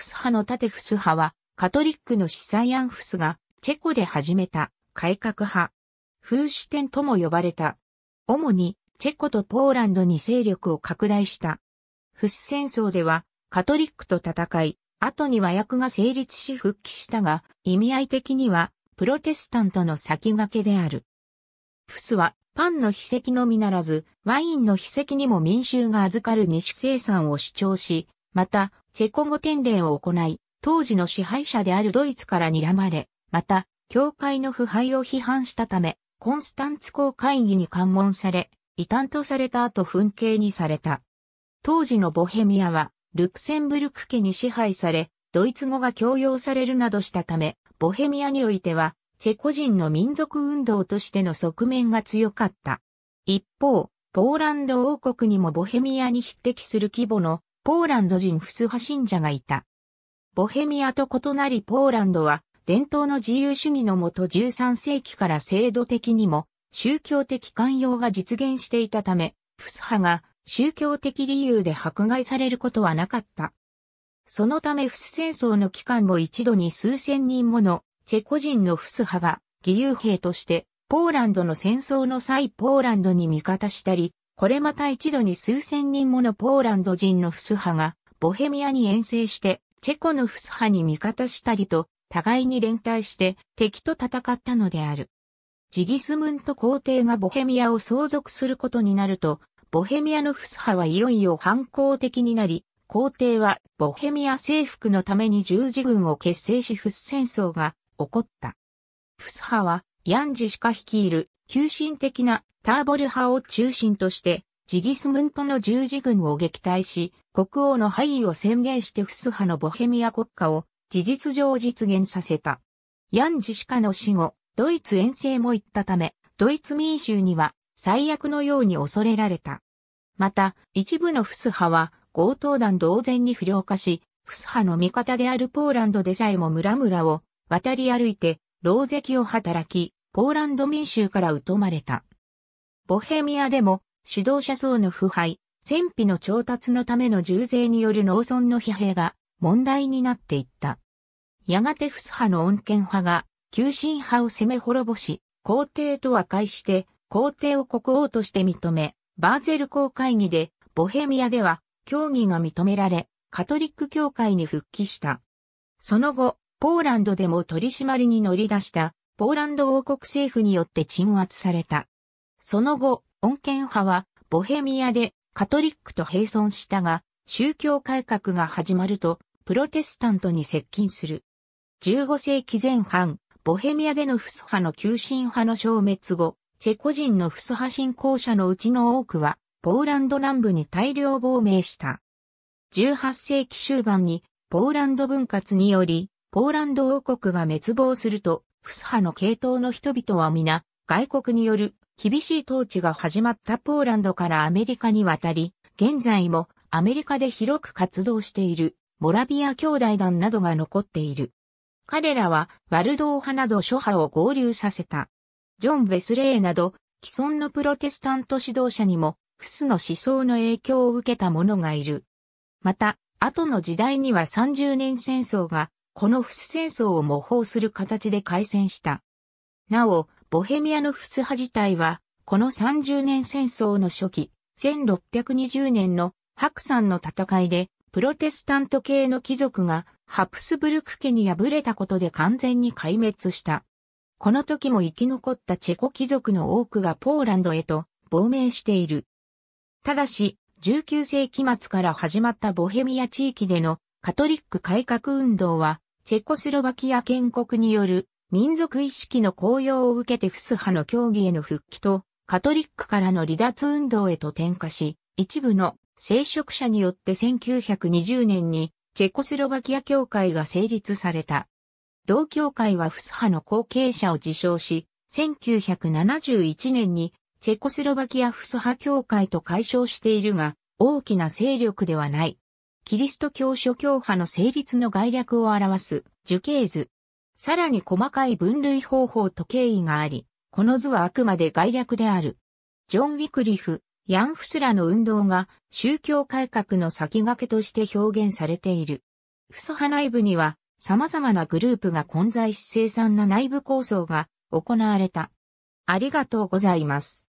フス派のタテフス派は、カトリックの司祭アンフスが、チェコで始めた、改革派。風刺典とも呼ばれた。主に、チェコとポーランドに勢力を拡大した。フス戦争では、カトリックと戦い、後に和訳が成立し復帰したが、意味合い的には、プロテスタントの先駆けである。フスは、パンの秘跡のみならず、ワインの秘跡にも民衆が預かる西生産を主張し、また、チェコ語典礼を行い、当時の支配者であるドイツから睨まれ、また、教会の腐敗を批判したため、コンスタンツ公会議に喚問され、異端とされた後紛敬にされた。当時のボヘミアは、ルクセンブルク家に支配され、ドイツ語が強要されるなどしたため、ボヘミアにおいては、チェコ人の民族運動としての側面が強かった。一方、ポーランド王国にもボヘミアに匹敵する規模のポーランド人フス派信者がいた。ボヘミアと異なりポーランドは伝統の自由主義のもと13世紀から制度的にも宗教的寛容が実現していたため、フス派が宗教的理由で迫害されることはなかった。そのためフス戦争の期間も一度に数千人ものチェコ人のフス派が義勇兵としてポーランドの戦争の際ポーランドに味方したり、これまた一度に数千人ものポーランド人のフス派が、ボヘミアに遠征して、チェコのフス派に味方したりと、互いに連帯して敵と戦ったのである。ジギスムント皇帝がボヘミアを相続することになると、ボヘミアのフス派はいよいよ反抗的になり、皇帝はボヘミア征服のために十字軍を結成しフス戦争が起こった。フス派はヤンジシカ率いる急進的なターボル派を中心として、ジギスムントの十字軍を撃退し、国王の敗位を宣言してフス派のボヘミア国家を事実上実現させた。ヤンジシカの死後、ドイツ遠征も行ったため、ドイツ民衆には最悪のように恐れられた。また、一部のフス派は強盗団同然に不良化し、フス派の味方であるポーランドでさえも村々を渡り歩いて、牢石を働き、ポーランド民衆から疎まれた。ボヘミアでも指導者層の腐敗、戦費の調達のための重税による農村の疲弊が問題になっていった。やがてフス派の恩健派が、急進派を攻め滅ぼし、皇帝と和解して、皇帝を国王として認め、バーゼル公会議で、ボヘミアでは、協議が認められ、カトリック教会に復帰した。その後、ポーランドでも取り締まりに乗り出したポーランド王国政府によって鎮圧された。その後、穏健派はボヘミアでカトリックと並存したが、宗教改革が始まると、プロテスタントに接近する。15世紀前半、ボヘミアでのフス派の急進派の消滅後、チェコ人のフス派信仰者のうちの多くは、ポーランド南部に大量亡命した。18世紀終盤に、ポーランド分割により、ポーランド王国が滅亡すると、フス派の系統の人々は皆、外国による厳しい統治が始まったポーランドからアメリカに渡り、現在もアメリカで広く活動しているモラビア兄弟団などが残っている。彼らはワルドー派など諸派を合流させた。ジョン・ベスレーなど既存のプロテスタント指導者にもフスの思想の影響を受けた者がいる。また、後の時代には30年戦争がこのフス戦争を模倣する形で開戦した。なお、ボヘミアのフス派自体は、この30年戦争の初期、1620年の白山の戦いで、プロテスタント系の貴族がハプスブルク家に敗れたことで完全に壊滅した。この時も生き残ったチェコ貴族の多くがポーランドへと亡命している。ただし、19世紀末から始まったボヘミア地域でのカトリック改革運動はチェコスロバキア建国による民族意識の高揚を受けてフス派の教義への復帰と、カトリックからの離脱運動へと転化し、一部の聖職者によって1920年にチェコスロバキア教会が成立された。同教会はフス派の後継者を自称し、1971年にチェコスロバキアフス派教会と解消しているが、大きな勢力ではない。キリスト教諸教派の成立の概略を表す樹形図。さらに細かい分類方法と経緯があり、この図はあくまで概略である。ジョン・ウィクリフ、ヤン・フスラの運動が宗教改革の先駆けとして表現されている。フソ派内部には様々なグループが混在し生産な内部構想が行われた。ありがとうございます。